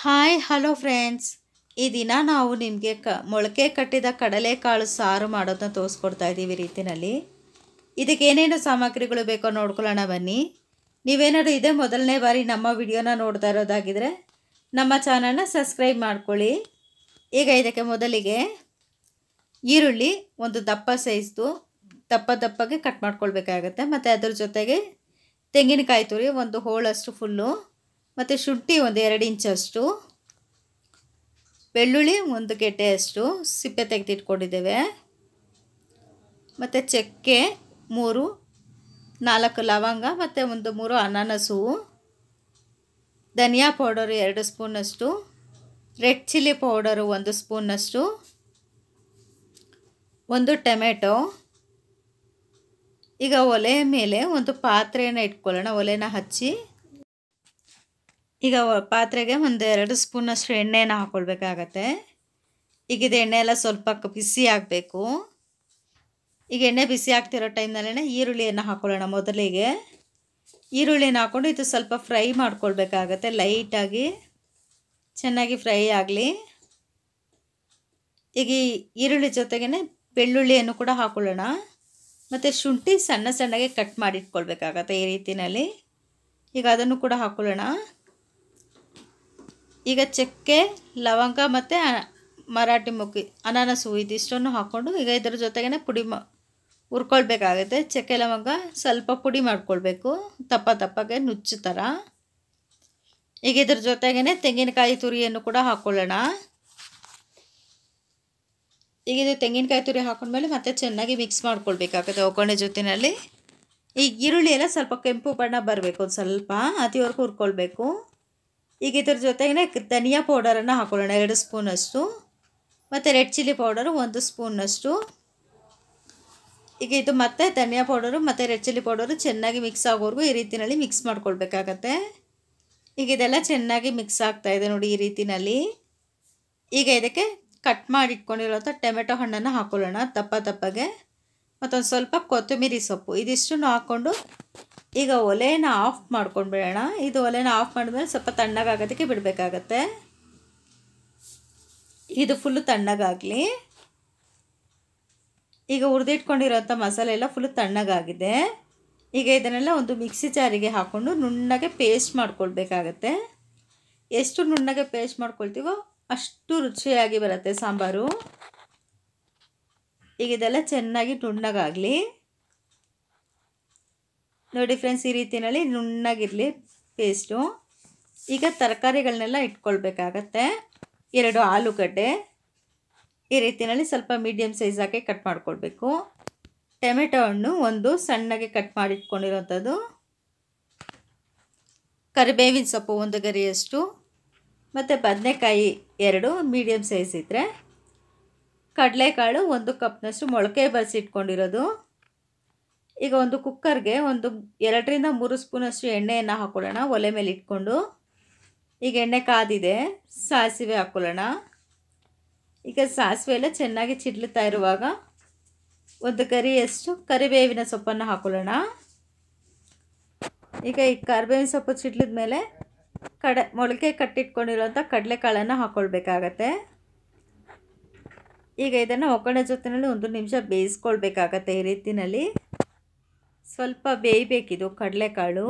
hi hello friends ಈ ದಿನ ನಾವು ನಿಮಗೆ ಕ ಮೊಳಕೆ ಕಟ್ಟಿದ ಕಡಲೆಕಾಳು ಸಾರು ಮಾಡೋದನ್ನ ತೋರಿಸ್ಕೊಡ್ತಾ ಇದ್ದೀವಿ ರೀತಿಯಲ್ಲಿ ಇದಕ್ಕೆ ಏನೇನು ಸಾಮಗ್ರಿಗಳು ಬೇಕೋ ನೋಡ್ಕೊಳ್ಳೋಣ ಬನ್ನಿ ನೀವೇನಾದ್ರೂ ಇದೇ ಮೊದಲನೇ ಬಾರಿ ನಮ್ಮ ವಿಡಿಯೋನ ನೋಡ್ತಾ ಇರೋದಾಗಿದ್ದರೆ ನಮ್ಮ ಚಾನಲ್ನ ಸಬ್ಸ್ಕ್ರೈಬ್ ಮಾಡ್ಕೊಳ್ಳಿ ಈಗ ಇದಕ್ಕೆ ಮೊದಲಿಗೆ ಈರುಳ್ಳಿ ಒಂದು ದಪ್ಪ ಸೈಜ್ದು ದಪ್ಪ ದಪ್ಪಗೆ ಕಟ್ ಮಾಡ್ಕೊಳ್ಬೇಕಾಗತ್ತೆ ಮತ್ತು ಅದ್ರ ಜೊತೆಗೆ ತೆಂಗಿನಕಾಯಿ ತುರಿ ಒಂದು ಹೋಳಷ್ಟು ಫುಲ್ಲು ಮತ್ತು ಶುಂಠಿ ಒಂದು ಎರಡು ಇಂಚಷ್ಟು ಬೆಳ್ಳುಳ್ಳಿ ಒಂದು ಗೆಡ್ಡೆಯಷ್ಟು ಸಿಪ್ಪೆ ತೆಗೆದಿಟ್ಕೊಂಡಿದ್ದೇವೆ ಮತ್ತು ಚಕ್ಕೆ ಮೂರು ನಾಲ್ಕು ಲವಂಗ ಮತ್ತು ಒಂದು ಮೂರು ಅನಾನಸು ಧನಿಯಾ ಪೌಡರು ಎರಡು ಸ್ಪೂನಷ್ಟು ರೆಡ್ ಚಿಲ್ಲಿ ಪೌಡರು ಒಂದು ಸ್ಪೂನಷ್ಟು ಒಂದು ಟೊಮೆಟೊ ಈಗ ಒಲೆ ಮೇಲೆ ಒಂದು ಪಾತ್ರೆಯನ್ನು ಇಟ್ಕೊಳ್ಳೋಣ ಒಲೆನ ಹಚ್ಚಿ ಈಗ ಪಾತ್ರೆಗೆ ಒಂದು ಎರಡು ಸ್ಪೂನಷ್ಟು ಎಣ್ಣೆಯನ್ನು ಹಾಕ್ಕೊಳ್ಬೇಕಾಗತ್ತೆ ಈಗ ಇದು ಎಣ್ಣೆ ಎಲ್ಲ ಸ್ವಲ್ಪ ಬಿಸಿ ಆಗಬೇಕು ಈಗ ಎಣ್ಣೆ ಬಿಸಿ ಆಗ್ತಿರೋ ಟೈಮ್ನಲ್ಲೇ ಈರುಳ್ಳಿಯನ್ನು ಹಾಕ್ಕೊಳ್ಳೋಣ ಮೊದಲಿಗೆ ಈರುಳ್ಳಿನ ಹಾಕ್ಕೊಂಡು ಇದು ಸ್ವಲ್ಪ ಫ್ರೈ ಮಾಡ್ಕೊಳ್ಬೇಕಾಗತ್ತೆ ಲೈಟಾಗಿ ಚೆನ್ನಾಗಿ ಫ್ರೈ ಆಗಲಿ ಈಗ ಈರುಳ್ಳಿ ಜೊತೆಗೇನೆ ಬೆಳ್ಳುಳ್ಳಿಯನ್ನು ಕೂಡ ಹಾಕ್ಕೊಳ್ಳೋಣ ಮತ್ತು ಶುಂಠಿ ಸಣ್ಣ ಸಣ್ಣಗೆ ಕಟ್ ಮಾಡಿಟ್ಕೊಳ್ಬೇಕಾಗತ್ತೆ ಈ ರೀತಿಯಲ್ಲಿ ಈಗ ಅದನ್ನು ಕೂಡ ಹಾಕ್ಕೊಳ್ಳೋಣ ಈಗ ಚಕ್ಕೆ ಲವಂಗ ಮತ್ತು ಮರಾಠಿ ಮೊಗ್ಗಿ ಅನಾನಸು ಇದಿಷ್ಟನ್ನು ಹಾಕ್ಕೊಂಡು ಈಗ ಇದರ ಜೊತೆಗೇ ಪುಡಿ ಮ ಹುರ್ಕೊಳ್ಬೇಕಾಗುತ್ತೆ ಚಕ್ಕೆ ಲವಂಗ ಸ್ವಲ್ಪ ಪುಡಿ ಮಾಡ್ಕೊಳ್ಬೇಕು ತಪ್ಪ ತಪ್ಪಗೆ ನುಚ್ಚು ಥರ ಈಗ ಇದ್ರ ಜೊತೆಗೇ ತೆಂಗಿನಕಾಯಿ ತುರಿಯನ್ನು ಕೂಡ ಹಾಕ್ಕೊಳ್ಳೋಣ ಈಗ ಇದು ತೆಂಗಿನಕಾಯಿ ತುರಿ ಹಾಕೊಂಡ್ಮೇಲೆ ಮತ್ತೆ ಚೆನ್ನಾಗಿ ಮಿಕ್ಸ್ ಮಾಡ್ಕೊಳ್ಬೇಕಾಗುತ್ತೆ ಒಗ್ಗರಣೆ ಜೊತೆಯಲ್ಲಿ ಈಗ ಈರುಳ್ಳಿ ಎಲ್ಲ ಸ್ವಲ್ಪ ಕೆಂಪು ಬಣ್ಣ ಬರಬೇಕು ಒಂದು ಸ್ವಲ್ಪ ಅತಿವರೆಗೂ ಹುರ್ಕೊಳ್ಬೇಕು ಈಗ ಇದ್ರ ಜೊತೆಗೆ ಧನಿಯಾ ಪೌಡರನ್ನು ಹಾಕೊಳ್ಳೋಣ ಎರಡು ಸ್ಪೂನಷ್ಟು ಮತ್ತು ರೆಡ್ ಚಿಲ್ಲಿ ಪೌಡರು ಒಂದು ಸ್ಪೂನಷ್ಟು ಈಗ ಇದು ಮತ್ತೆ ಧನಿಯಾ ಪೌಡರು ಮತ್ತು ರೆಡ್ ಚಿಲ್ಲಿ ಪೌಡರು ಚೆನ್ನಾಗಿ ಮಿಕ್ಸ್ ಆಗೋವರೆಗೂ ಈ ರೀತಿಯಲ್ಲಿ ಮಿಕ್ಸ್ ಮಾಡ್ಕೊಳ್ಬೇಕಾಗತ್ತೆ ಈಗ ಇದೆಲ್ಲ ಚೆನ್ನಾಗಿ ಮಿಕ್ಸ್ ಆಗ್ತಾಯಿದೆ ನೋಡಿ ಈ ರೀತಿಯಲ್ಲಿ ಈಗ ಇದಕ್ಕೆ ಕಟ್ ಮಾಡಿ ಇಟ್ಕೊಂಡಿರೋಂಥ ಟೊಮೆಟೊ ಹಣ್ಣನ್ನು ಹಾಕೊಳ್ಳೋಣ ದಪ್ಪ ದಪ್ಪಗೆ ಮತ್ತೊಂದು ಸ್ವಲ್ಪ ಕೊತ್ತಂಬರಿ ಸೊಪ್ಪು ಇದಿಷ್ಟು ಹಾಕ್ಕೊಂಡು ಈಗ ಒಲೆನ ಆಫ್ ಮಾಡ್ಕೊಂಡು ಬಿಡೋಣ ಇದು ಒಲೆನ ಆಫ್ ಮಾಡಿದ್ಮೇಲೆ ಸ್ವಲ್ಪ ತಣ್ಣಗಾಗೋದಕ್ಕೆ ಬಿಡಬೇಕಾಗತ್ತೆ ಇದು ಫುಲ್ಲು ತಣ್ಣಗಾಗಲಿ ಈಗ ಹುರಿದಿಟ್ಕೊಂಡಿರೋಂಥ ಮಸಾಲೆ ಎಲ್ಲ ಫುಲ್ಲು ತಣ್ಣಗಾಗಿದೆ ಈಗ ಇದನ್ನೆಲ್ಲ ಒಂದು ಮಿಕ್ಸಿ ಜಾರಿಗೆ ಹಾಕ್ಕೊಂಡು ನುಣ್ಣಗೆ ಪೇಸ್ಟ್ ಮಾಡ್ಕೊಳ್ಬೇಕಾಗತ್ತೆ ಎಷ್ಟು ನುಣ್ಣಗೆ ಪೇಸ್ಟ್ ಮಾಡ್ಕೊಳ್ತೀವೋ ಅಷ್ಟು ರುಚಿಯಾಗಿ ಬರುತ್ತೆ ಸಾಂಬಾರು ಈಗ ಇದೆಲ್ಲ ಚೆನ್ನಾಗಿ ನುಣ್ಣಗಾಗಲಿ ನೋಡಿ ಫ್ರೆಂಡ್ಸ್ ಈ ರೀತಿಯಲ್ಲಿ ನುಣ್ಣಗಿರಲಿ ಪೇಸ್ಟು ಈಗ ತರಕಾರಿಗಳನ್ನೆಲ್ಲ ಇಟ್ಕೊಳ್ಬೇಕಾಗತ್ತೆ ಎರಡು ಆಲೂಗಡ್ಡೆ ಈ ರೀತಿಯಲ್ಲಿ ಸ್ವಲ್ಪ ಮೀಡಿಯಮ್ ಹಾಕಿ ಕಟ್ ಮಾಡ್ಕೊಳ್ಬೇಕು ಟೊಮೆಟೊ ಹಣ್ಣು ಒಂದು ಸಣ್ಣಗೆ ಕಟ್ ಮಾಡಿ ಕರಿಬೇವಿನ ಸೊಪ್ಪು ಒಂದು ಗರಿಯಷ್ಟು ಮತ್ತು ಬದನೆಕಾಯಿ ಎರಡು ಮೀಡಿಯಮ್ ಸೈಜ್ ಇದ್ದರೆ ಕಡಲೆಕಾಳು ಒಂದು ಕಪ್ನಷ್ಟು ಮೊಳಕೆ ಬರೆಸಿಟ್ಕೊಂಡಿರೋದು ಈಗ ಒಂದು ಕುಕ್ಕರ್ಗೆ ಒಂದು ಎರಡರಿಂದ ಮೂರು ಸ್ಪೂನಷ್ಟು ಎಣ್ಣೆಯನ್ನು ಹಾಕ್ಕೊಳ್ಳೋಣ ಒಲೆ ಮೇಲೆ ಇಟ್ಕೊಂಡು ಈಗ ಎಣ್ಣೆ ಕಾದಿದೆ ಸಾಸಿವೆ ಹಾಕ್ಕೊಳ್ಳೋಣ ಈಗ ಸಾಸಿವೆ ಎಲ್ಲ ಚೆನ್ನಾಗಿ ಚಿಡ್ಲುತ್ತಾ ಇರುವಾಗ ಒಂದು ಗರಿಯಷ್ಟು ಕರಿಬೇವಿನ ಸೊಪ್ಪನ್ನು ಹಾಕ್ಕೊಳ್ಳೋಣ ಈಗ ಈ ಕರಿಬೇವಿನ ಸೊಪ್ಪು ಚಿಡ್ಲಿದ ಮೇಲೆ ಕಡೆ ಮೊಳಕೆ ಕಟ್ಟಿಟ್ಕೊಂಡಿರುವಂಥ ಕಡಲೆಕಾಳನ್ನು ಹಾಕ್ಕೊಳ್ಬೇಕಾಗತ್ತೆ ಈಗ ಇದನ್ನು ಒಗ್ಗರಣೆ ಜೊತೆಯಲ್ಲಿ ಒಂದು ನಿಮಿಷ ಬೇಯಿಸ್ಕೊಳ್ಬೇಕಾಗತ್ತೆ ಈ ರೀತಿಯಲ್ಲಿ ಸ್ವಲ್ಪ ಬೇಯಬೇಕಿದು ಕಡಲೆಕಾಳು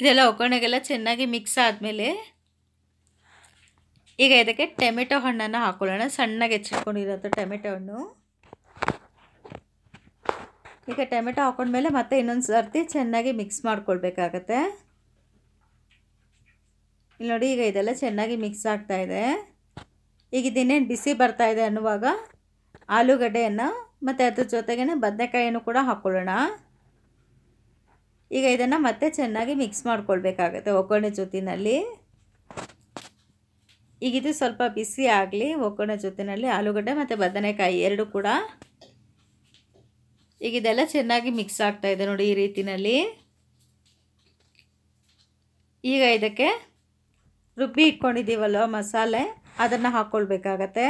ಇದೆಲ್ಲ ಒಗ್ಗರಣೆಗೆಲ್ಲ ಚೆನ್ನಾಗಿ ಮಿಕ್ಸ್ ಆದಮೇಲೆ ಈಗ ಇದಕ್ಕೆ ಟೊಮೆಟೊ ಹಣ್ಣನ್ನು ಹಾಕ್ಕೊಳ್ಳೋಣ ಸಣ್ಣಗೆ ಹೆಚ್ಚಿಟ್ಕೊಂಡಿರೋಂಥ ಟೊಮೆಟೊ ಹಣ್ಣು ಈಗ ಟೊಮೆಟೊ ಹಾಕೊಂಡ್ಮೇಲೆ ಮತ್ತೆ ಇನ್ನೊಂದು ಸರ್ತಿ ಚೆನ್ನಾಗಿ ಮಿಕ್ಸ್ ಮಾಡ್ಕೊಳ್ಬೇಕಾಗತ್ತೆ ಇಲ್ಲಿ ನೋಡಿ ಈಗ ಇದೆಲ್ಲ ಚೆನ್ನಾಗಿ ಮಿಕ್ಸ್ ಆಗ್ತಾಯಿದೆ ಈಗ ಇದನ್ನೇನು ಬಿಸಿ ಬರ್ತಾಯಿದೆ ಅನ್ನುವಾಗ ಆಲೂಗಡ್ಡೆಯನ್ನು ಮತ್ತು ಅದ್ರ ಜೊತೆಗೇ ಬದನೆಕಾಯಿಯನ್ನು ಕೂಡ ಹಾಕ್ಕೊಳ್ಳೋಣ ಈಗ ಇದನ್ನು ಮತ್ತೆ ಚೆನ್ನಾಗಿ ಮಿಕ್ಸ್ ಮಾಡ್ಕೊಳ್ಬೇಕಾಗತ್ತೆ ಒಗ್ಗರಣೆ ಜೊತಿನಲ್ಲಿ ಈಗ ಇದು ಸ್ವಲ್ಪ ಬಿಸಿ ಆಗಲಿ ಒಗ್ಗರಣೆ ಜೊತಿನಲ್ಲಿ ಆಲೂಗಡ್ಡೆ ಮತ್ತು ಬದನೆಕಾಯಿ ಎರಡು ಕೂಡ ಈಗ ಇದೆಲ್ಲ ಚೆನ್ನಾಗಿ ಮಿಕ್ಸ್ ಆಗ್ತಾ ಇದೆ ನೋಡಿ ಈ ರೀತಿಯಲ್ಲಿ ಈಗ ಇದಕ್ಕೆ ರುಬ್ಬಿ ಇಟ್ಕೊಂಡಿದ್ದೀವಲ್ವ ಮಸಾಲೆ ಅದನ್ನು ಹಾಕ್ಕೊಳ್ಬೇಕಾಗತ್ತೆ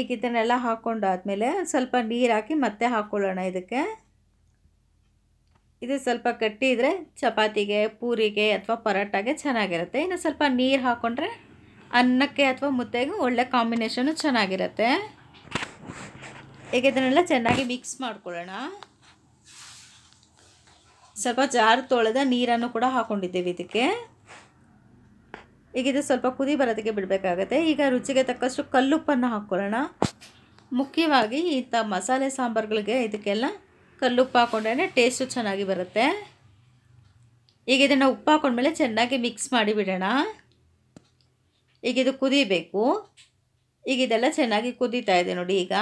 ಈಗ ಇದನ್ನೆಲ್ಲ ಹಾಕ್ಕೊಂಡಾದಮೇಲೆ ಸ್ವಲ್ಪ ನೀರು ಹಾಕಿ ಮತ್ತೆ ಹಾಕ್ಕೊಳ್ಳೋಣ ಇದಕ್ಕೆ ಇದು ಸ್ವಲ್ಪ ಗಟ್ಟಿ ಇದ್ದರೆ ಚಪಾತಿಗೆ ಪೂರಿಗೆ ಅಥವಾ ಪರೋಟಾಗೆ ಚೆನ್ನಾಗಿರುತ್ತೆ ಇನ್ನು ಸ್ವಲ್ಪ ನೀರು ಹಾಕ್ಕೊಂಡ್ರೆ ಅನ್ನಕ್ಕೆ ಅಥವಾ ಮುದ್ದೆಗೆ ಒಳ್ಳೆ ಕಾಂಬಿನೇಷನು ಚೆನ್ನಾಗಿರುತ್ತೆ ಈಗ ಇದನ್ನೆಲ್ಲ ಚೆನ್ನಾಗಿ ಮಿಕ್ಸ್ ಮಾಡ್ಕೊಳ್ಳೋಣ ಸ್ವಲ್ಪ ಜಾರು ತೊಳೆದ ನೀರನ್ನು ಕೂಡ ಹಾಕೊಂಡಿದ್ದೀವಿ ಇದಕ್ಕೆ ಈಗ ಇದು ಸ್ವಲ್ಪ ಕುದಿ ಬರೋದಕ್ಕೆ ಬಿಡಬೇಕಾಗತ್ತೆ ಈಗ ರುಚಿಗೆ ತಕ್ಕಷ್ಟು ಕಲ್ಲುಪ್ಪನ್ನು ಹಾಕ್ಕೊಳ್ಳೋಣ ಮುಖ್ಯವಾಗಿ ಇಂಥ ಮಸಾಲೆ ಸಾಂಬಾರುಗಳಿಗೆ ಇದಕ್ಕೆಲ್ಲ ಕಲ್ಲುಪ್ಪು ಹಾಕೊಂಡ್ರೆ ಟೇಸ್ಟು ಚೆನ್ನಾಗಿ ಬರುತ್ತೆ ಈಗ ಇದನ್ನು ಉಪ್ಪು ಹಾಕೊಂಡ್ಮೇಲೆ ಚೆನ್ನಾಗಿ ಮಿಕ್ಸ್ ಮಾಡಿ ಬಿಡೋಣ ಈಗ ಇದು ಕುದಿಬೇಕು ಈಗ ಇದೆಲ್ಲ ಚೆನ್ನಾಗಿ ಕುದೀತಾ ಇದೆ ನೋಡಿ ಈಗ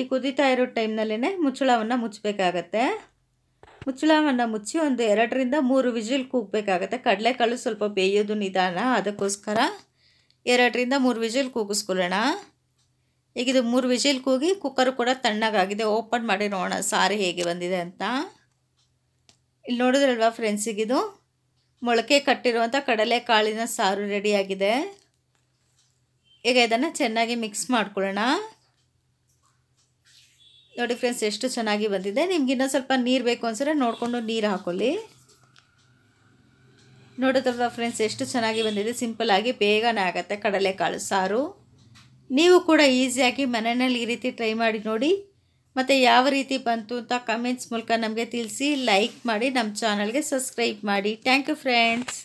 ಈ ಕುದೀತಾ ಇರೋ ಟೈಮ್ನಲ್ಲೇ ಮುಚ್ಚಳವನ್ನು ಮುಚ್ಚಬೇಕಾಗತ್ತೆ ಮುಚ್ಚಳವನ್ನು ಮುಚ್ಚಿ ಒಂದು ಎರಡರಿಂದ ಮೂರು ವಿಜಿಲ್ ಕೂಗಬೇಕಾಗತ್ತೆ ಕಡಲೆಕಾಳು ಸ್ವಲ್ಪ ಬೇಯೋದು ನಿಧಾನ ಅದಕ್ಕೋಸ್ಕರ ಎರಡರಿಂದ ಮೂರು ವಿಜಿಲ್ ಕೂಗಿಸ್ಕೊಳ್ಳೋಣ ಈಗ ಇದು ಮೂರು ವಿಜಿಲ್ ಕೂಗಿ ಕುಕ್ಕರ್ ಕೂಡ ತಣ್ಣಗಾಗಿದೆ ಓಪನ್ ಮಾಡಿ ನೋಡೋಣ ಸಾರು ಹೇಗೆ ಬಂದಿದೆ ಅಂತ ಇಲ್ಲಿ ನೋಡಿದ್ರಲ್ವಾ ಇದು ಮೊಳಕೆ ಕಟ್ಟಿರುವಂಥ ಕಾಳಿನ ಸಾರು ರೆಡಿಯಾಗಿದೆ ಈಗ ಇದನ್ನು ಚೆನ್ನಾಗಿ ಮಿಕ್ಸ್ ಮಾಡ್ಕೊಳ್ಳೋಣ ನೋಡಿ ಫ್ರೆಂಡ್ಸ್ ಎಷ್ಟು ಚೆನ್ನಾಗಿ ಬಂದಿದೆ ನಿಮ್ಗೆ ಇನ್ನೊಂದು ಸ್ವಲ್ಪ ನೀರು ಬೇಕು ಅನ್ಸಿದ್ರೆ ನೋಡಿಕೊಂಡು ನೀರು ಹಾಕೊಳ್ಳಿ ನೋಡೋದ್ರಲ್ಲ ಫ್ರೆಂಡ್ಸ್ ಎಷ್ಟು ಚೆನ್ನಾಗಿ ಬಂದಿದೆ ಸಿಂಪಲ್ಲಾಗಿ ಬೇಗನೆ ಆಗುತ್ತೆ ಕಡಲೆಕಾಳು ಸಾರು ನೀವು ಕೂಡ ಈಸಿಯಾಗಿ ಮನೆಯಲ್ಲಿ ಈ ರೀತಿ ಟ್ರೈ ಮಾಡಿ ನೋಡಿ ಮತ್ತು ಯಾವ ರೀತಿ ಬಂತು ಅಂತ ಕಮೆಂಟ್ಸ್ ಮೂಲಕ ನಮಗೆ ತಿಳಿಸಿ ಲೈಕ್ ಮಾಡಿ ನಮ್ಮ ಚಾನಲ್ಗೆ ಸಬ್ಸ್ಕ್ರೈಬ್ ಮಾಡಿ ಥ್ಯಾಂಕ್ ಯು ಫ್ರೆಂಡ್ಸ್